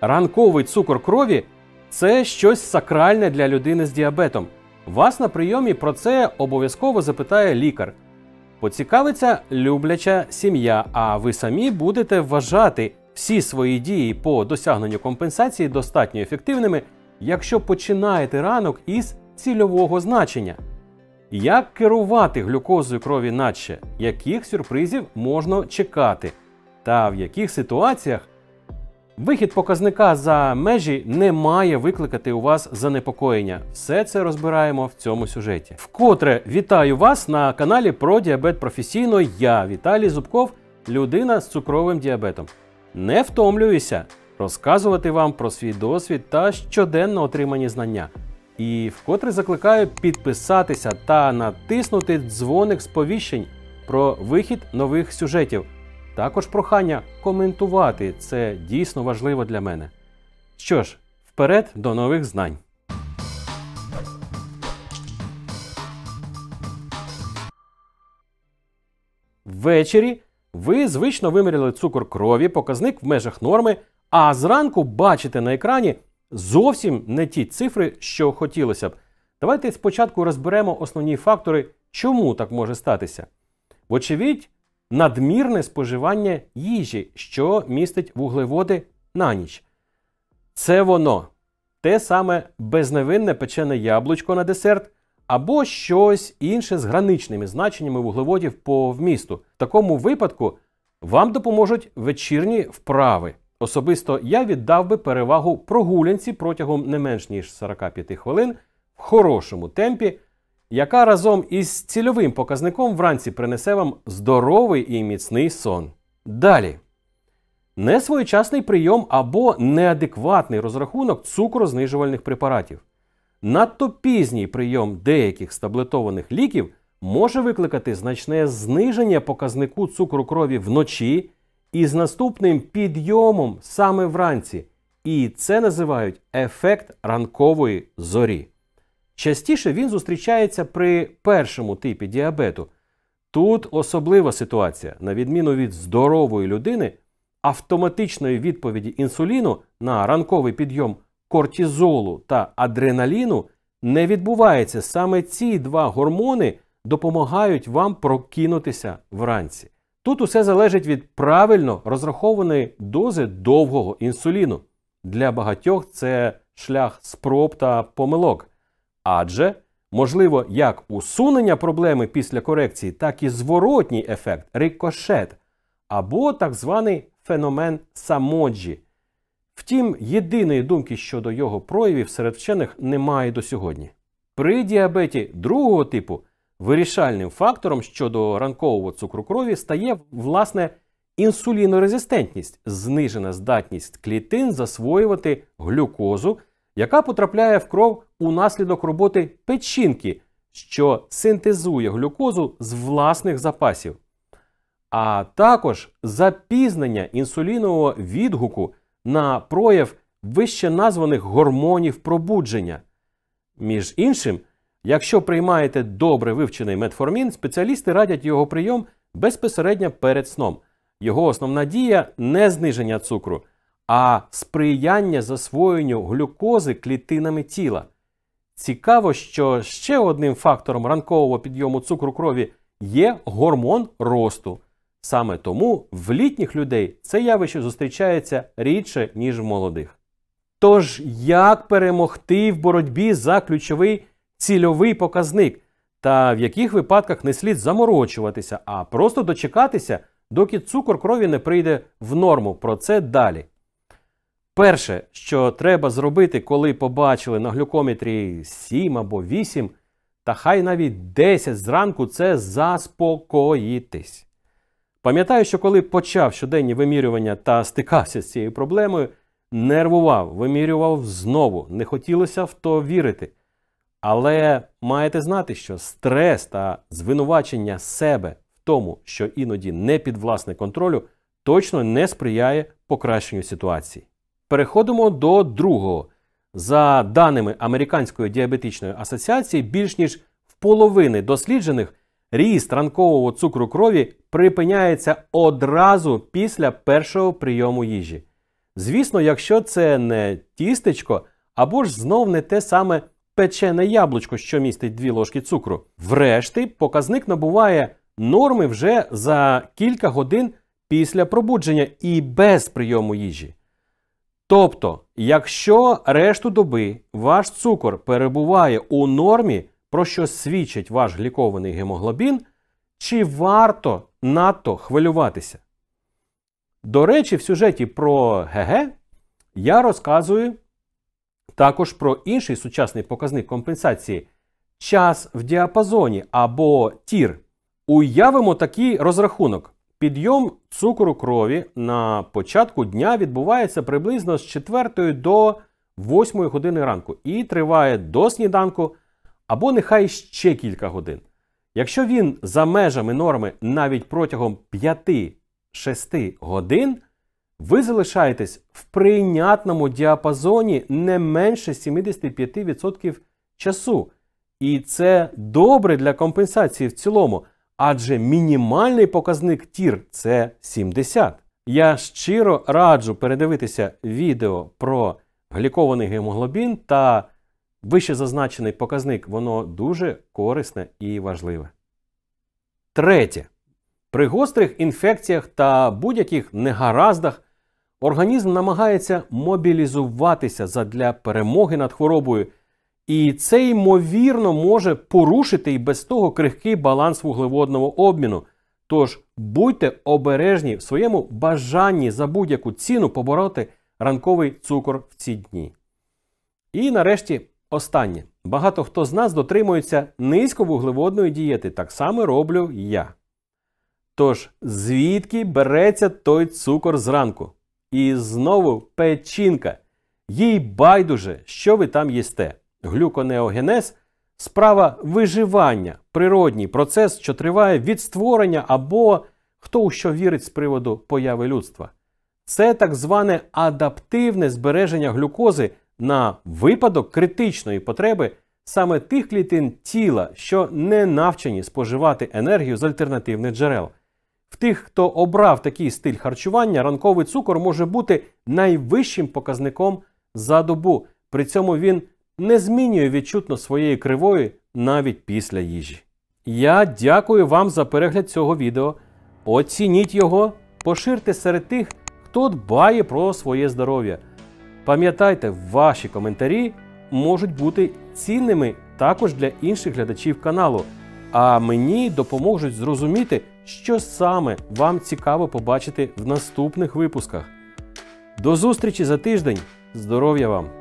Ранковий цукор крові це щось сакральне для людини з діабетом. Вас на прийомі про це обов'язково запитає лікар. Поцікавиться любляча сім'я, а ви самі будете вважати всі свої дії по досягненню компенсації достатньо ефективними, якщо починаєте ранок із цільового значення. Як керувати глюкозою крові наче, яких сюрпризів можна чекати, та в яких ситуаціях Вихід показника за межі не має викликати у вас занепокоєння. Все це розбираємо в цьому сюжеті. Вкотре вітаю вас на каналі про діабет професійно. Я Віталій Зубков, людина з цукровим діабетом. Не втомлююся розказувати вам про свій досвід та щоденно отримані знання. І вкотре закликаю підписатися та натиснути дзвоник сповіщень про вихід нових сюжетів. Також прохання коментувати це дійсно важливо для мене. Що ж, вперед до нових знань! Ввечері ви звично виміряли цукор крові, показник в межах норми, а зранку бачите на екрані зовсім не ті цифри, що хотілося б. Давайте спочатку розберемо основні фактори, чому так може статися. Вочевидь, надмірне споживання їжі, що містить вуглеводи на ніч. Це воно те саме безневинне печене яблучко на десерт. Або щось інше з граничними значеннями вуглеводів по вмісту. В такому випадку вам допоможуть вечірні вправи. Особисто я віддав би перевагу прогулянці протягом не менш ніж 45 хвилин в хорошому темпі, яка разом із цільовим показником вранці принесе вам здоровий і міцний сон. Далі. Несвоєчасний прийом або неадекватний розрахунок цукрознижувальних препаратів. Надто пізній прийом деяких стаблетованих ліків може викликати значне зниження показнику цукру крові вночі із наступним підйомом саме вранці. І це називають ефект ранкової зорі. Частіше він зустрічається при першому типі діабету. Тут особлива ситуація, на відміну від здорової людини, автоматичної відповіді інсуліну на ранковий підйом кортизолу та адреналіну не відбувається. Саме ці два гормони допомагають вам прокинутися вранці. Тут усе залежить від правильно розрахованої дози довгого інсуліну. Для багатьох це шлях спроб та помилок. Адже можливо як усунення проблеми після корекції, так і зворотній ефект рикошет або так званий феномен самоджі. Втім, єдиної думки щодо його проявів серед вчених немає до сьогодні. При діабеті другого типу вирішальним фактором щодо ранкового цукру крові стає власне інсулінорезистентність, знижена здатність клітин засвоювати глюкозу яка потрапляє в кров унаслідок роботи печінки, що синтезує глюкозу з власних запасів, а також запізнення інсулінового відгуку на прояв вище названих гормонів пробудження. Між іншим, якщо приймаєте добре вивчений метформін, спеціалісти радять його прийом безпосередньо перед сном. Його основна дія не зниження цукру а сприяння засвоєнню глюкози клітинами тіла. Цікаво, що ще одним фактором ранкового підйому цукру крові є гормон росту. Саме тому в літніх людей це явище зустрічається рідше, ніж в молодих. Тож, як перемогти в боротьбі за ключовий цільовий показник, та в яких випадках не слід заморочуватися, а просто дочекатися, доки цукор крові не прийде в норму. Про це далі. Перше, що треба зробити, коли побачили на глюкометрі 7 або 8, та хай навіть 10 зранку, це заспокоїтись. Пам'ятаю, що коли почав щоденні вимірювання та стикався з цією проблемою, нервував, вимірював знову, не хотілося в то вірити. Але маєте знати, що стрес та звинувачення себе в тому, що іноді не під власне контролю, точно не сприяє покращенню ситуації. Переходимо до другого. За даними Американської діабетичної асоціації, більш ніж в половини досліджених ріст ранкового цукру крові припиняється одразу після першого прийому їжі. Звісно, якщо це не тістечко або ж знов не те саме печене яблучко, що містить дві ложки цукру. Врешті показник набуває норми вже за кілька годин після пробудження і без прийому їжі. Тобто, якщо решту доби ваш цукор перебуває у нормі, про що свідчить ваш глікований гемоглобін, чи варто надто хвилюватися? До речі, в сюжеті про ГГ я розказую також про інший сучасний показник компенсації час в діапазоні або тір. Уявимо такий розрахунок. Підйом цукру крові на початку дня відбувається приблизно з 4 до 8 години ранку і триває до сніданку або нехай ще кілька годин. Якщо він за межами норми навіть протягом 5-6 годин, ви залишаєтесь в прийнятному діапазоні не менше 75% часу. І це добре для компенсації в цілому адже мінімальний показник тір це 70. Я щиро раджу передивитися відео про глікований гемоглобін та вище зазначений показник, воно дуже корисне і важливе. Третє. При гострих інфекціях та будь-яких негараздах організм намагається мобілізуватися задля перемоги над хворобою і це ймовірно може порушити і без того крихкий баланс вуглеводного обміну. Тож будьте обережні в своєму бажанні за будь-яку ціну побороти ранковий цукор в ці дні. І нарешті останнє. Багато хто з нас дотримується низьковуглеводної дієти, так само роблю я. Тож, звідки береться той цукор зранку? І знову печінка. Їй байдуже, що ви там їсте глюконеогенез справа виживання, природній процес, що триває від створення або хто у що вірить з приводу появи людства. Це так зване адаптивне збереження глюкози на випадок критичної потреби саме тих клітин тіла, що не навчені споживати енергію з альтернативних джерел. В тих, хто обрав такий стиль харчування, ранковий цукор може бути найвищим показником за добу. При цьому він не змінює відчутно своєї кривої навіть після їжі. Я дякую вам за перегляд цього відео. Оцініть його, поширте серед тих, хто дбає про своє здоров'я. Пам'ятайте, ваші коментарі можуть бути цінними також для інших глядачів каналу, а мені допоможуть зрозуміти, що саме вам цікаво побачити в наступних випусках. До зустрічі за тиждень! Здоров'я вам!